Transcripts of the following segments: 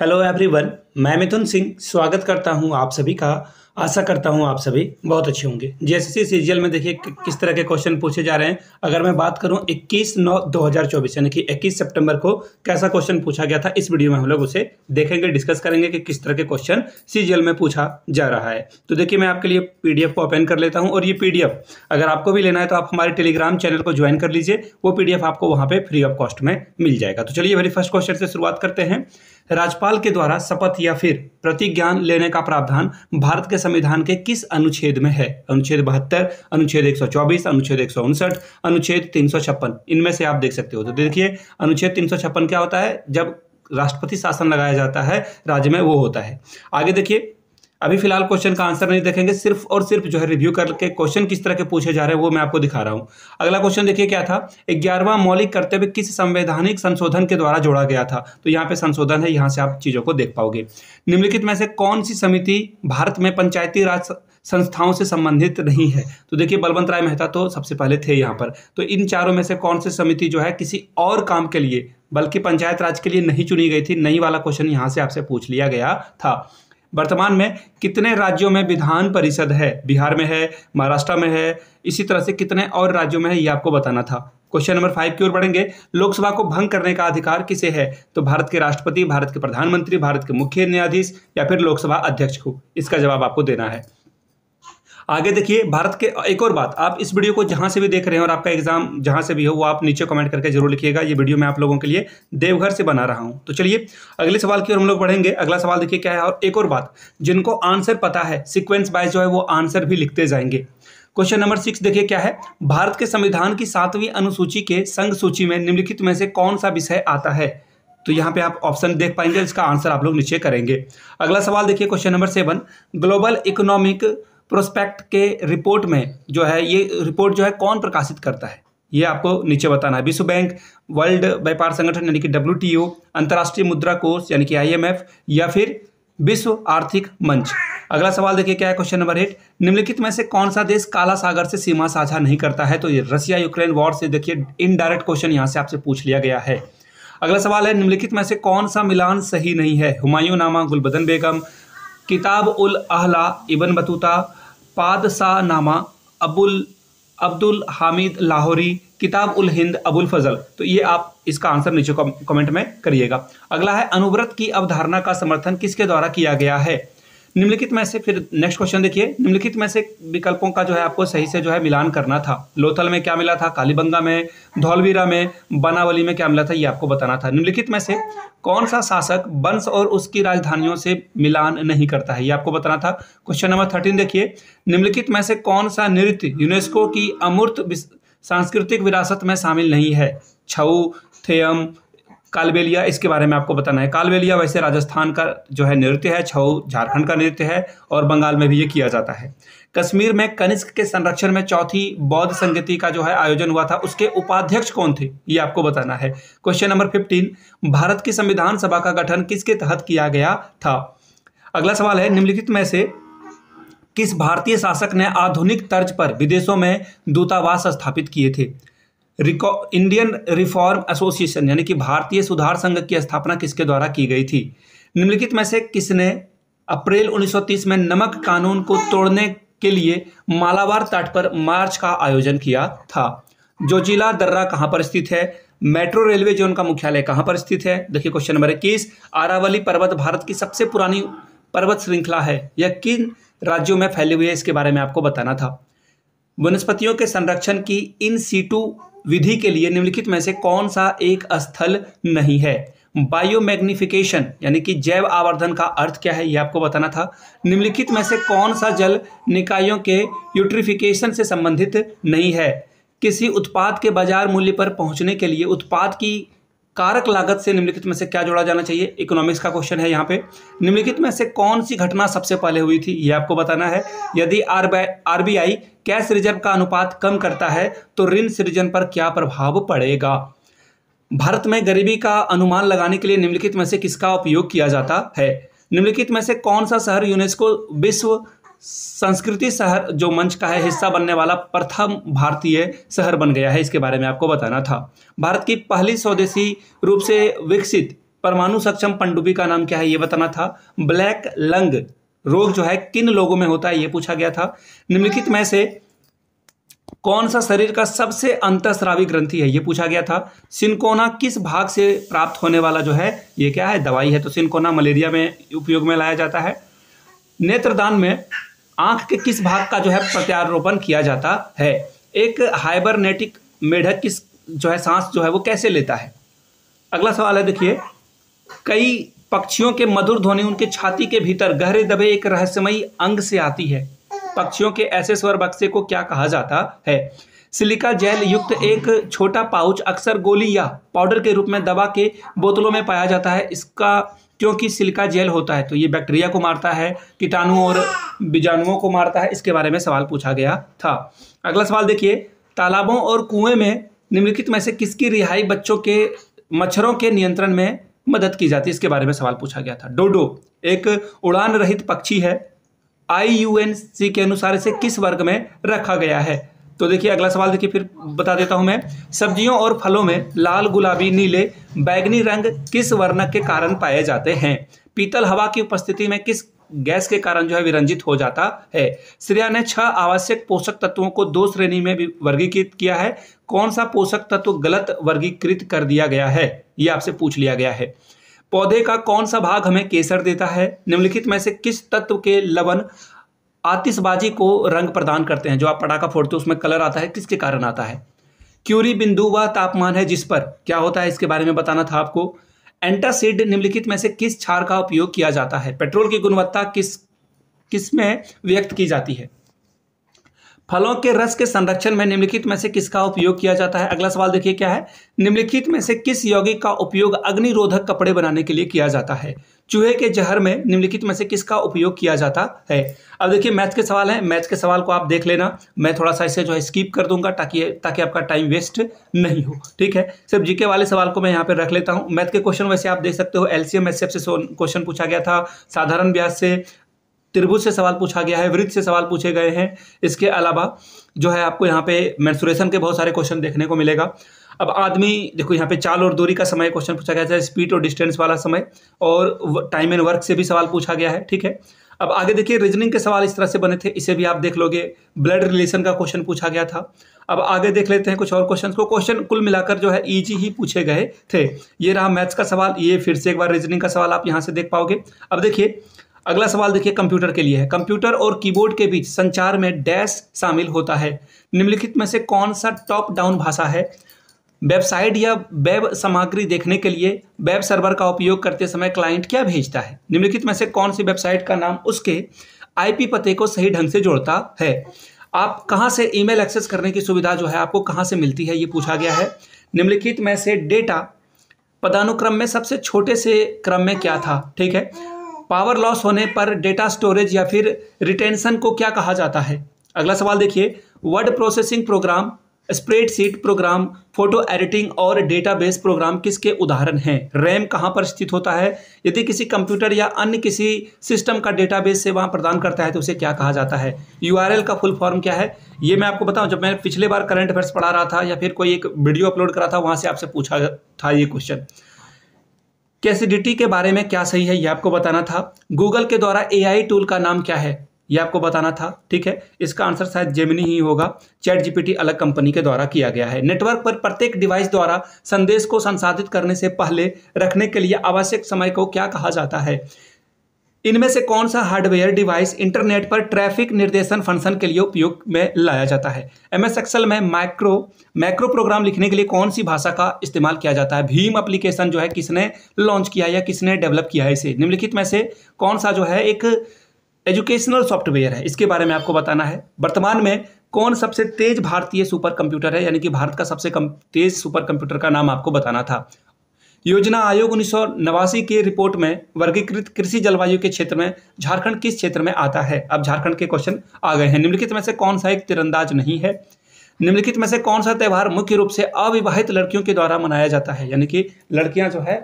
hello everyone मैं मिथुन सिंह स्वागत करता हूं आप सभी का आशा करता हूं आप सभी बहुत अच्छे होंगे सी सीजीएल में देखिए किस तरह के क्वेश्चन पूछे जा रहे हैं अगर मैं बात करूं 21 नौ 2024 यानी कि 21 सितंबर को कैसा क्वेश्चन पूछा गया था इस वीडियो में हम लोग उसे देखेंगे डिस्कस करेंगे कि किस तरह के क्वेश्चन सी में पूछा जा रहा है तो देखिए मैं आपके लिए पी को ओपन कर लेता हूँ और ये पी अगर आपको भी लेना है तो आप हमारे टेलीग्राम चैनल को ज्वाइन कर लीजिए वो पी आपको वहाँ पर फ्री ऑफ कॉस्ट में मिल जाएगा तो चलिए वेरी फर्स्ट क्वेश्चन से शुरुआत करते हैं राज्यपाल के द्वारा शपथ या फिर प्रतिज्ञान लेने का प्रावधान भारत के संविधान के किस अनुच्छेद में है अनुच्छेद बहत्तर अनुच्छेद एक अनुच्छेद एक अनुच्छेद तीन इनमें से आप देख सकते हो तो देखिए अनुच्छेद तीन क्या होता है जब राष्ट्रपति शासन लगाया जाता है राज्य में वो होता है आगे देखिए अभी फिलहाल क्वेश्चन का आंसर नहीं देखेंगे सिर्फ और सिर्फ जो है रिव्यू करके क्वेश्चन किस तरह के पूछे जा रहे हैं वो मैं आपको दिखा रहा हूँ अगला क्वेश्चन देखिए क्या था ग्यारहवां मौलिक कर्तव्य किस संवैधानिक संशोधन के द्वारा जोड़ा गया था तो यहाँ पे संशोधन है यहाँ से आप चीज़ों को देख पाओगे निम्नलिखित में से कौन सी समिति भारत में पंचायती राज संस्थाओं से संबंधित नहीं है तो देखिए बलवंत राय मेहता तो सबसे पहले थे यहाँ पर तो इन चारों में से कौन सी समिति जो है किसी और काम के लिए बल्कि पंचायत राज के लिए नहीं चुनी गई थी नई वाला क्वेश्चन यहाँ से आपसे पूछ लिया गया था वर्तमान में कितने राज्यों में विधान परिषद है बिहार में है महाराष्ट्र में है इसी तरह से कितने और राज्यों में है ये आपको बताना था क्वेश्चन नंबर फाइव की ओर बढ़ेंगे लोकसभा को भंग करने का अधिकार किसे है तो भारत के राष्ट्रपति भारत के प्रधानमंत्री भारत के मुख्य न्यायाधीश या फिर लोकसभा अध्यक्ष को इसका जवाब आपको देना है आगे देखिए भारत के एक और बात आप इस वीडियो को जहां से भी देख रहे हैं और आपका एग्जाम जहां से भी हो वो आप नीचे कमेंट करके जरूर लिखिएगा ये वीडियो मैं आप लोगों के लिए देवघर से बना रहा हूं तो चलिए अगले सवाल की ओर हम लोग बढ़ेंगे अगला सवाल देखिए क्या है और एक और बात जिनको आंसर पता है सिक्वेंस वाइज जो है वो आंसर भी लिखते जाएंगे क्वेश्चन नंबर सिक्स देखिए क्या है भारत के संविधान की सातवीं अनुसूची के संघ सूची में निम्नलिखित में से कौन सा विषय आता है तो यहाँ पे आप ऑप्शन देख पाएंगे इसका आंसर आप लोग नीचे करेंगे अगला सवाल देखिए question number seven global economic prospect के रिपोर्ट में जो है ये रिपोर्ट जो है कौन प्रकाशित करता है ये आपको नीचे बताना है विश्व बैंक वर्ल्ड व्यापार संगठन यानी कि डब्ल्यू अंतर्राष्ट्रीय मुद्रा कोर्स यानी कि आईएमएफ या फिर विश्व आर्थिक मंच अगला सवाल देखिए क्या है क्वेश्चन नंबर एट निम्नलिखित में से कौन सा देश काला सागर से सीमा साझा नहीं करता है तो ये रसिया यूक्रेन वॉर से देखिए इनडायरेक्ट क्वेश्चन यहाँ से आपसे पूछ लिया गया है अगला सवाल है निम्नलिखित में से कौन सा मिलान सही नहीं है हुमायूं नामा गुलबदन बेगम किताब उल अहला इबन बतूता नामा अबुल अब्दुल हामिद लाहौरी किताब उल हिंद अबुल फजल तो ये आप इसका आंसर नीचे कमेंट में करिएगा अगला है अनुव्रत की अवधारणा का समर्थन किसके द्वारा किया गया है निम्नलिखित में से फिर नेक्स्ट क्वेश्चन देखिए निम्नलिखित में से विकल्पों का जो है आपको सही से जो है मिलान करना था लोथल में क्या मिला था कालीबंगा में धौलवीरा में बनावली में क्या मिला था ये आपको बताना था निम्नलिखित में से कौन सा शासक वंश और उसकी राजधानियों से मिलान नहीं करता है ये आपको बताना था क्वेश्चन नंबर थर्टीन देखिए निम्नलिखित में से कौन सा नृत्य यूनेस्को की अमूर्त सांस्कृतिक विरासत में शामिल नहीं है छऊ थेयम कालबेलिया इसके बारे में आपको बताना है कालबेलिया वैसे राजस्थान का जो है नृत्य है छऊ झारखंड का नृत्य है और बंगाल में भी ये किया जाता है कश्मीर में कनिष्क के संरक्षण में चौथी बौद्ध संगति का जो है आयोजन हुआ था उसके उपाध्यक्ष कौन थे ये आपको बताना है क्वेश्चन नंबर फिफ्टीन भारत की संविधान सभा का गठन किसके तहत किया गया था अगला सवाल है निम्नलिखित में से किस भारतीय शासक ने आधुनिक तर्ज पर विदेशों में दूतावास स्थापित किए थे इंडियन रिफॉर्म एसोसिएशन यानी कि भारतीय सुधार संघ की स्थापना किसके द्वारा की गई थी निम्नलिखित में से किसने अप्रैल 1930 में नमक कानून को तोड़ने के लिए मालाबार तट पर मार्च का आयोजन किया था जोजिला दर्रा कहाँ पर स्थित है मेट्रो रेलवे जोन का मुख्यालय कहाँ पर स्थित है देखिए क्वेश्चन नंबर इक्कीस आरावली पर्वत भारत की सबसे पुरानी पर्वत श्रृंखला है यह किन राज्यों में फैली हुई है इसके बारे में आपको बताना था वनस्पतियों के संरक्षण की इन सीटू विधि के लिए निम्नलिखित में से कौन सा एक स्थल नहीं है बायोमैग्निफिकेशन यानी कि जैव आवर्धन का अर्थ क्या है यह आपको बताना था निम्नलिखित में से कौन सा जल निकायों के यूट्रिफिकेशन से संबंधित नहीं है किसी उत्पाद के बाजार मूल्य पर पहुंचने के लिए उत्पाद की कारक लागत से निम्नलिखित में से क्या जोड़ा जाना चाहिए इकोनॉमिक्स का क्वेश्चन है यहाँ पे निम्नलिखित में से कौन सी घटना सबसे पहले हुई थी ये आपको बताना है यदि आर बी कैश रिजर्व का अनुपात कम करता है तो ऋण सृजन पर क्या प्रभाव पड़ेगा भारत में गरीबी का अनुमान लगाने के लिए निम्नलिखित में से किसका उपयोग किया जाता है निम्नलिखित में से कौन सा शहर यूनेस्को विश्व संस्कृति शहर जो मंच का है हिस्सा बनने वाला प्रथम भारतीय शहर बन गया है इसके बारे में आपको बताना था भारत की पहली स्वदेशी रूप से विकसित परमाणु सक्षम पंडुबी का नाम क्या है ये बताना था ब्लैक लंग रोग जो है किन लोगों में होता है ये पूछा गया था निम्नलिखित में से कौन सा शरीर का सबसे अंतस्रावी ग्रंथि है ये पूछा गया था सिनकोना किस भाग से प्राप्त होने वाला जो है ये क्या है दवाई है तो सिनकोना मलेरिया में उपयोग में लाया जाता है नेत्रदान में आंख के किस भाग का जो है प्रत्यारोपण किया जाता है एक हाइबरनेटिक मेढक किस जो है सांस जो है वो कैसे लेता है अगला सवाल है देखिए कई पक्षियों के मधुर ध्वनि उनके छाती के भीतर गहरे दबे एक रहस्यमयी अंग से आती है पक्षियों के ऐसे स्वर बक्से को क्या कहा जाता है सिलिका जेल युक्त एक छोटा पाउच अक्सर गोली या पाउडर के रूप में दवा के बोतलों में पाया जाता है इसका क्योंकि सिलिका जेल होता है तो ये बैक्टीरिया को मारता है कीटाणु और बीजाणुओं को मारता है इसके बारे में सवाल पूछा गया था अगला सवाल देखिए तालाबों और कुएं में निम्नलिखित में से किसकी रिहाई बच्चों के मच्छरों के नियंत्रण में मदद की जाती है इसके बारे में सवाल पूछा गया था डोडो एक उड़ान रहित पक्षी है आई के अनुसार इसे किस वर्ग में रखा गया है तो देखिए अगला सवाल देखिए फिर बता देता हूँ मैं सब्जियों और फलों में लाल गुलाबी नीले बैगनी रंग किस वर्णक के कारण पाए जाते हैं पीतल हवा की उपस्थिति में किस गैस के कारण जो है विरंजित हो जाता है श्रेया ने छह आवश्यक पोषक तत्वों को दो श्रेणी में वर्गीकृत किया है कौन सा पोषक तत्व गलत वर्गीकृत कर दिया गया है ये आपसे पूछ लिया गया है पौधे का कौन सा भाग हमें केसर देता है निम्नलिखित में से किस तत्व के लवण आतिशबाजी को रंग प्रदान करते हैं जो आप पटाखा फोड़ते हो उसमें कलर आता है किसके कारण आता है क्यूरी बिंदु व तापमान है जिस पर क्या होता है इसके बारे में बताना था आपको एंटासिड निम्नलिखित में से किस क्षार का उपयोग किया जाता है पेट्रोल की गुणवत्ता किस किस में व्यक्त की जाती है फलों के रस के संरक्षण में निम्नलिखित में से किसका उपयोग किया जाता है अगला सवाल देखिए क्या है निम्नलिखित में से किस यौगिक का उपयोग अग्निरोधक कपड़े बनाने के लिए किया जाता है चूहे के जहर में निम्नलिखित में से किसका उपयोग किया जाता है अब देखिए मैथ के सवाल हैं मैथ के सवाल को आप देख लेना मैं थोड़ा सा इसे जो है स्किप कर दूंगा ताकि ताकि आपका टाइम वेस्ट नहीं हो ठीक है सिर्फ जीके वाले सवाल को मैं यहाँ पे रख लेता हूँ मैथ के क्वेश्चन वैसे आप देख सकते हो एलसीएम एसएफ से क्वेश्चन पूछा गया था साधारण ब्याज से त्रिभुज से सवाल पूछा गया है वृत्त से सवाल पूछे गए हैं इसके अलावा जो है आपको यहाँ पे मेन्सुरेशन के बहुत सारे क्वेश्चन देखने को मिलेगा अब आदमी देखो यहाँ पे चाल और दूरी का समय क्वेश्चन पूछा गया है स्पीड और डिस्टेंस वाला समय और टाइम एंड वर्क से भी सवाल पूछा गया है ठीक है अब आगे देखिए रीजनिंग के सवाल इस तरह से बने थे इसे भी आप देख लोगे ब्लड रिलेशन का क्वेश्चन पूछा गया था अब आगे देख लेते हैं कुछ और क्वेश्चन को क्वेश्चन कुल मिलाकर जो है ईजी e ही पूछे गए थे ये रहा मैथ्स का सवाल ये फिर से एक बार रीजनिंग का सवाल आप यहाँ से देख पाओगे अब देखिए अगला सवाल देखिए कंप्यूटर के लिए है कंप्यूटर और कीबोर्ड के बीच संचार में डैश शामिल होता है निम्नलिखित में से कौन सा टॉप डाउन भाषा है वेबसाइट या वेब सामग्री देखने के लिए वेब सर्वर का उपयोग करते समय क्लाइंट क्या भेजता है निम्नलिखित में से कौन सी वेबसाइट का नाम उसके आईपी पते को सही ढंग से जोड़ता है आप कहाँ से ईमेल एक्सेस करने की सुविधा जो है आपको कहाँ से मिलती है ये पूछा गया है निम्नलिखित में से डेटा पदानुक्रम में सबसे छोटे से क्रम में क्या था ठीक है पावर लॉस होने पर डेटा स्टोरेज या फिर रिटेंशन को क्या कहा जाता है अगला सवाल देखिए word processing program spreadsheet program photo editing और डेटाबेस प्रोग्राम किसके उदाहरण हैं रैम कहाँ पर स्थित होता है यदि किसी कंप्यूटर या अन्य किसी सिस्टम का डेटाबेस सेवा प्रदान करता है तो उसे क्या कहा जाता है यूआरएल का फुल फॉर्म क्या है ये मैं आपको बताऊं जब मैं पिछले बार करंट अफेयर्स पढ़ा रहा था या फिर कोई एक वीडियो अपलोड करा था वहाँ से आपसे पूछा था ये क्वेश्चन कि एसिडिटी के बारे में क्या सही है यह आपको बताना था गूगल के द्वारा एआई टूल का नाम क्या है यह आपको बताना था ठीक है इसका आंसर शायद जेमिनी ही होगा चैट जीपीटी अलग कंपनी के द्वारा किया गया है नेटवर्क पर प्रत्येक डिवाइस द्वारा संदेश को संसाधित करने से पहले रखने के लिए आवश्यक समय को क्या कहा जाता है इनमें से कौन सा हार्डवेयर डिवाइस इंटरनेट पर ट्रैफिक निर्देशन फंक्शन के लिए उपयोग में लाया जाता है एम एस एक्सल में माइक्रो मैक्रो प्रोग्राम लिखने के लिए कौन सी भाषा का इस्तेमाल किया जाता है भीम एप्लीकेशन जो है किसने लॉन्च किया या किसने डेवलप किया है इसे निम्नलिखित में से कौन सा जो है एक एजुकेशनल सॉफ्टवेयर है इसके बारे में आपको बताना है वर्तमान में कौन सबसे तेज भारतीय सुपर कंप्यूटर है यानी कि भारत का सबसे कम तेज सुपर कंप्यूटर का नाम आपको बताना था योजना आयोग उन्नीस की रिपोर्ट में वर्गीकृत कृषि जलवायु के क्षेत्र में झारखंड किस क्षेत्र में आता है अब झारखंड के क्वेश्चन आ गए हैं निम्नलिखित में से कौन सा एक तिरंदाज नहीं है निम्नलिखित में से कौन सा त्यौहार मुख्य रूप से अविवाहित लड़कियों के द्वारा मनाया जाता है यानी कि लड़कियां जो है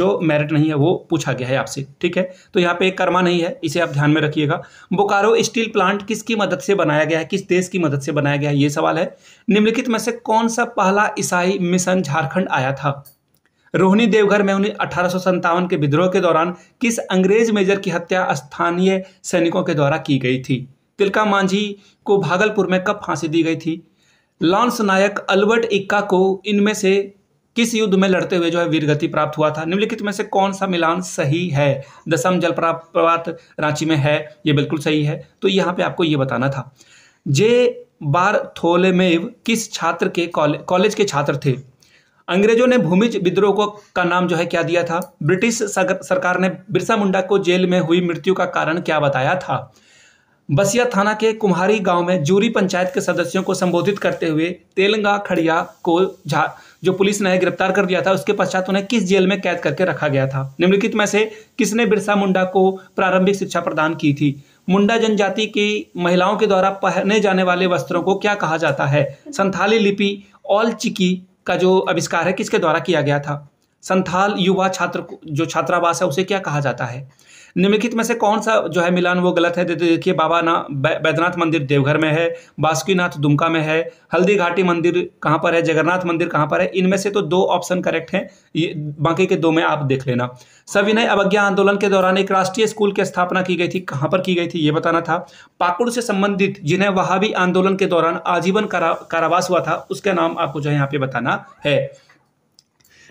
जो मैरिड नहीं है वो पूछा गया है आपसे ठीक है तो यहाँ पे एक कर्मा नहीं है इसे आप ध्यान में रखिएगा बोकारो स्टील प्लांट किसकी मदद से बनाया गया है किस देश की मदद से बनाया गया है ये सवाल है निम्नलिखित में से कौन सा पहला ईसाई मिशन झारखंड आया था रोहिणी देवघर में उन्हें अठारह के विद्रोह के दौरान किस अंग्रेज मेजर की हत्या स्थानीय सैनिकों के द्वारा की गई थी तिलका मांझी को भागलपुर में कब फांसी दी गई थी लॉन्स नायक अल्बर्ट इक्का को इनमें से किस युद्ध में लड़ते हुए जो है वीरगति प्राप्त हुआ था निम्नलिखित में से कौन सा मिलान सही है दसम प्राप्त रांची में है ये बिल्कुल सही है तो यहाँ पे आपको ये बताना था जे बार थोलेमेव किस छात्र के कॉलेज के छात्र थे अंग्रेजों ने भूमिज विद्रोह को का नाम जो है क्या दिया था ब्रिटिश सरकार ने बिरसा मुंडा को जेल में हुई मृत्यु का कारण क्या बताया था बसिया थाना के कुम्हारी गांव में जूरी पंचायत के सदस्यों को संबोधित करते हुए तेलंगा खड़िया को झा जो पुलिस ने गिरफ्तार कर दिया था उसके पश्चात उन्हें किस जेल में कैद करके रखा गया था निम्नलिखित में से किसने बिरसा मुंडा को प्रारंभिक शिक्षा प्रदान की थी मुंडा जनजाति की महिलाओं के द्वारा पहने जाने वाले वस्त्रों को क्या कहा जाता है संथाली लिपि ऑल चिकी का जो आविष्कार है किसके द्वारा किया गया था संथाल युवा छात्र जो छात्रावास है उसे क्या कहा जाता है निम्नलिखित में से कौन सा जो है मिलान वो गलत है देखिए बाबा ना बैद्यनाथ मंदिर देवघर में है बासुकीनाथ दुमका में है हल्दी घाटी मंदिर कहाँ पर है जगन्नाथ मंदिर कहाँ पर है इनमें से तो दो ऑप्शन करेक्ट हैं ये बाकी के दो में आप देख लेना सविनय अवज्ञा आंदोलन के दौरान एक राष्ट्रीय स्कूल की स्थापना की गई थी कहाँ पर की गई थी ये बताना था पाकुड़ से संबंधित जिन्हें वहावी आंदोलन के दौरान आजीवन कारावास हुआ था उसका नाम आपको जो है यहाँ पे बताना है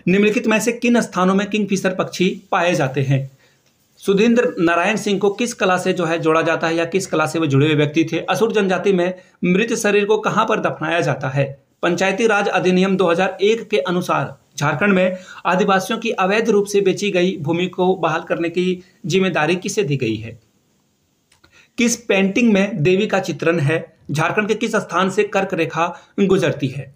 निम्नलिखित में से किन स्थानों में किंगफिशर पक्षी पाए जाते हैं सुधींद्र नारायण सिंह को किस कला से जो है जोड़ा जाता है या किस कला से वे जुड़े हुए व्यक्ति थे असुर जनजाति में मृत शरीर को कहाँ पर दफनाया जाता है पंचायती राज अधिनियम 2001 के अनुसार झारखंड में आदिवासियों की अवैध रूप से बेची गई भूमि को बहाल करने की जिम्मेदारी किसे दी गई है किस पेंटिंग में देवी का चित्रण है झारखंड के किस स्थान से कर्क रेखा गुजरती है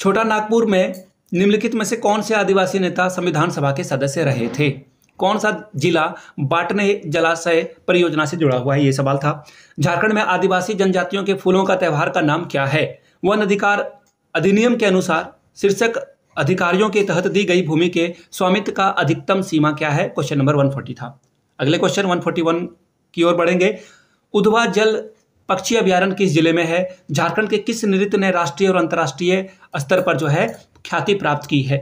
छोटा नागपुर में निम्नलिखित में से कौन से आदिवासी नेता संविधान सभा के सदस्य रहे थे कौन सा जिला बाटने जलाशय परियोजना से जुड़ा हुआ है ये सवाल था झारखंड में आदिवासी जनजातियों के फूलों का त्यौहार का नाम क्या है वन अधिकार अधिनियम के अनुसार शीर्षक अधिकारियों के तहत दी गई भूमि के स्वामित्व का अधिकतम सीमा क्या है क्वेश्चन नंबर 140 था अगले क्वेश्चन 141 की ओर बढ़ेंगे उधवा जल पक्षी अभ्यारण किस जिले में है झारखंड के किस नृत्य ने राष्ट्रीय और अंतर्राष्ट्रीय स्तर पर जो है ख्याति प्राप्त की है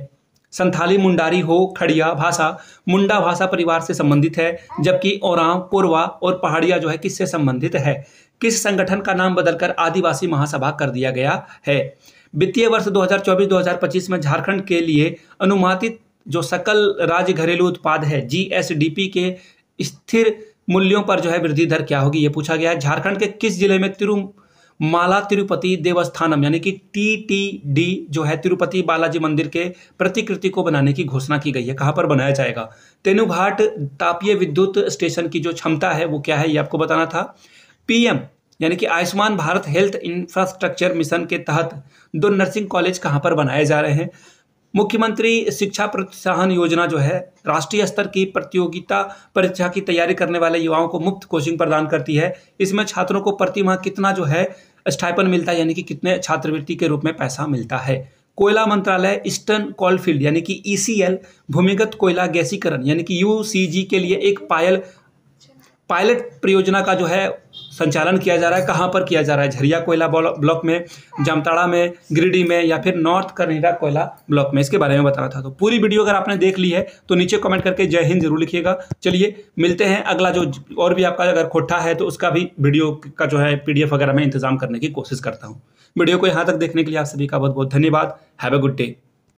संथाली मुंडारी हो खड़िया भाषा मुंडा भाषा परिवार से संबंधित है जबकि ओराव पुरवा और पहाड़िया जो है किससे संबंधित है किस संगठन का नाम बदलकर आदिवासी महासभा कर दिया गया है वित्तीय वर्ष 2024-2025 में झारखंड के लिए अनुमानित जो सकल राज्य घरेलू उत्पाद है जीएसडीपी के स्थिर मूल्यों पर जो है वृद्धि दर क्या होगी ये पूछा गया है झारखंड के किस जिले में तिरुम माला तिरुपति देवस्थानम यानी कि टी टी डी जो है तिरुपति बालाजी मंदिर के प्रतिकृति को बनाने की घोषणा की गई है कहाँ पर बनाया जाएगा तेनुघाट तापीय विद्युत स्टेशन की जो क्षमता है वो क्या है ये आपको बताना था पीएम यानी कि Ayushman Bharat health infrastructure mission के तहत दो नर्सिंग कॉलेज कहाँ पर बनाए जा रहे हैं मुख्यमंत्री शिक्षा प्रोत्साहन योजना जो है राष्ट्रीय स्तर की प्रतियोगिता परीक्षा की तैयारी करने वाले युवाओं को मुफ्त कोचिंग प्रदान करती है इसमें छात्रों को प्रति माह कितना जो है स्टाइपन मिलता है यानी कि कितने छात्रवृत्ति के रूप में पैसा मिलता है कोयला मंत्रालय ईस्टर्न कॉलफील्ड यानी कि ई e भूमिगत कोयला गैसीकरण यानी कि यू के लिए एक पायल पायलट परियोजना का जो है संचालन किया जा रहा है कहाँ पर किया जा रहा है झरिया कोयला ब्लॉक में जामताड़ा में गिरिडीह में या फिर नॉर्थ करनेरा कोयला ब्लॉक में इसके बारे में बता रहा था तो पूरी वीडियो अगर आपने देख ली है तो नीचे कमेंट करके जय हिंद जरूर लिखिएगा चलिए मिलते हैं अगला जो और भी आपका अगर खोटा है तो उसका भी वीडियो का जो है पी वगैरह में इंतजाम करने की कोशिश करता हूँ वीडियो को यहाँ तक देखने के लिए आप सभी का बहुत बहुत धन्यवाद हैव ए गुड डे